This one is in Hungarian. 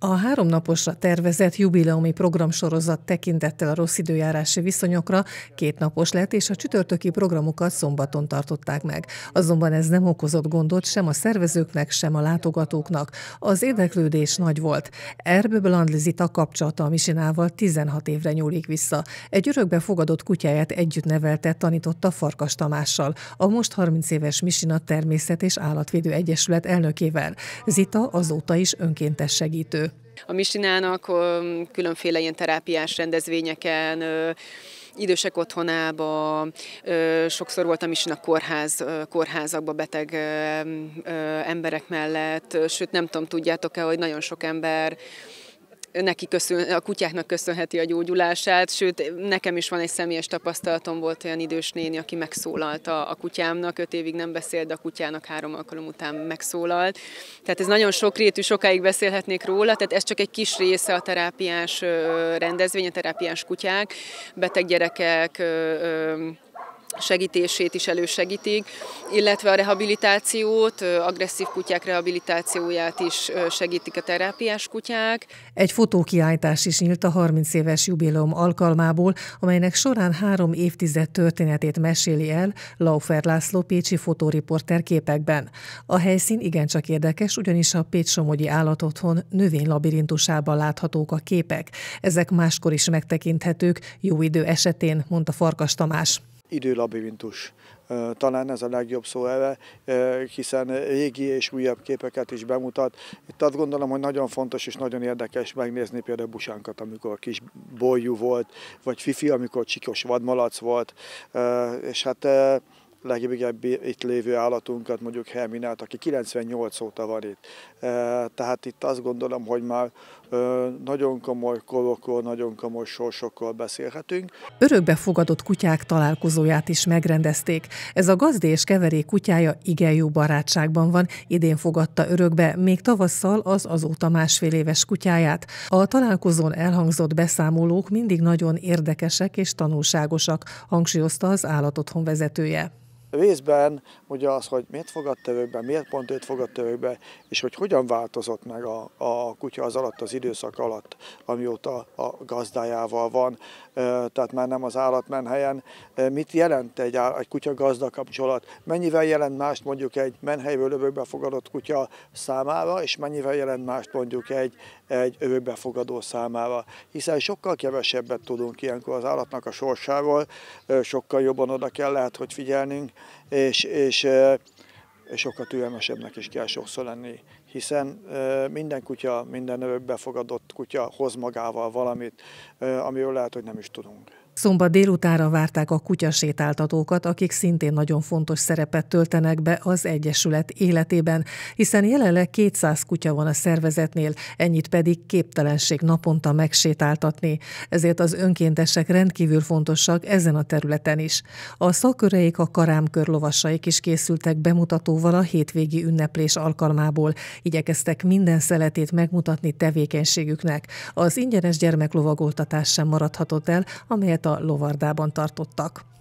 A háromnaposra tervezett jubileumi programsorozat tekintettel a rossz időjárási viszonyokra kétnapos lett, és a csütörtöki programokat szombaton tartották meg. Azonban ez nem okozott gondot sem a szervezőknek, sem a látogatóknak. Az érdeklődés nagy volt. Erbő Blandlizita kapcsolata a Misinával 16 évre nyúlik vissza. Egy örökbe fogadott kutyáját együtt nevelte, tanította Farkas Tamással, a most 30 éves Misina Természet és Állatvédő Egyesület elnökével. Zita azóta is önkéntes segítő. A Misinának különféle ilyen terápiás rendezvényeken, idősek otthonába, sokszor voltam is a kórház, kórházakba beteg emberek mellett, sőt nem tudom, tudjátok-e, hogy nagyon sok ember neki köszön, a kutyáknak köszönheti a gyógyulását, sőt, nekem is van egy személyes tapasztalatom, volt olyan idős néni, aki megszólalt a, a kutyámnak, öt évig nem beszélt, de a kutyának három alkalom után megszólalt. Tehát ez nagyon sokrétű, sokáig beszélhetnék róla, tehát ez csak egy kis része a terápiás rendezvény, a terápiás kutyák, beteg gyerekek, segítését is elősegítik, illetve a rehabilitációt, agresszív kutyák rehabilitációját is segítik a terápiás kutyák. Egy fotókiállítás is nyílt a 30 éves jubileum alkalmából, amelynek során három évtized történetét meséli el Laufer László pécsi fotóriporter képekben. A helyszín igencsak érdekes, ugyanis a Pécsomogyi somogyi állatotthon növénylabirintusában láthatók a képek. Ezek máskor is megtekinthetők, jó idő esetén, mondta Farkas Tamás. Időlabirintus. Talán ez a legjobb szó erre, hiszen régi és újabb képeket is bemutat. Itt azt gondolom, hogy nagyon fontos és nagyon érdekes megnézni például Busánkat, amikor kis bolyú volt, vagy Fifi, amikor csikos vadmalac volt, és hát legjobb itt lévő állatunkat, mondjuk Herminát, aki 98 óta van itt. E, tehát itt azt gondolom, hogy már nagyon komoly korokról, nagyon komoly sorsokról beszélhetünk. fogadott kutyák találkozóját is megrendezték. Ez a gazdi és keverék kutyája igen jó barátságban van. Idén fogadta örökbe még tavasszal az azóta másfél éves kutyáját. A találkozón elhangzott beszámolók mindig nagyon érdekesek és tanulságosak, hangsúlyozta az állatotthon vezetője részben ugye az, hogy miért fogadt őkbe, miért pont őt fogadt őkbe, és hogy hogyan változott meg a, a kutya az alatt, az időszak alatt, amióta a gazdájával van, tehát már nem az állatmenhelyen. Mit jelent egy, egy kutya-gazda kapcsolat? Mennyivel jelent mást mondjuk egy menhelyből övökbe fogadott kutya számára, és mennyivel jelent mást mondjuk egy, egy övökbe fogadó számára? Hiszen sokkal kevesebbet tudunk ilyenkor az állatnak a sorsáról, sokkal jobban oda kell lehet, hogy figyelnünk, és, és és sokkal türelmesebbnek is kell sokszor lenni, hiszen minden kutya, minden befogadott kutya hoz magával valamit, amiről lehet, hogy nem is tudunk. Szombat délutára várták a kutyasétáltatókat, akik szintén nagyon fontos szerepet töltenek be az Egyesület életében, hiszen jelenleg 200 kutya van a szervezetnél, ennyit pedig képtelenség naponta megsétáltatni. Ezért az önkéntesek rendkívül fontosak ezen a területen is. A szaköreik a karámkörlovasaik is készültek bemutatóval a hétvégi ünneplés alkalmából. Igyekeztek minden szeletét megmutatni tevékenységüknek. Az ingyenes gyermeklovagoltatás sem maradhatott el, amelyet a lovardában tartottak.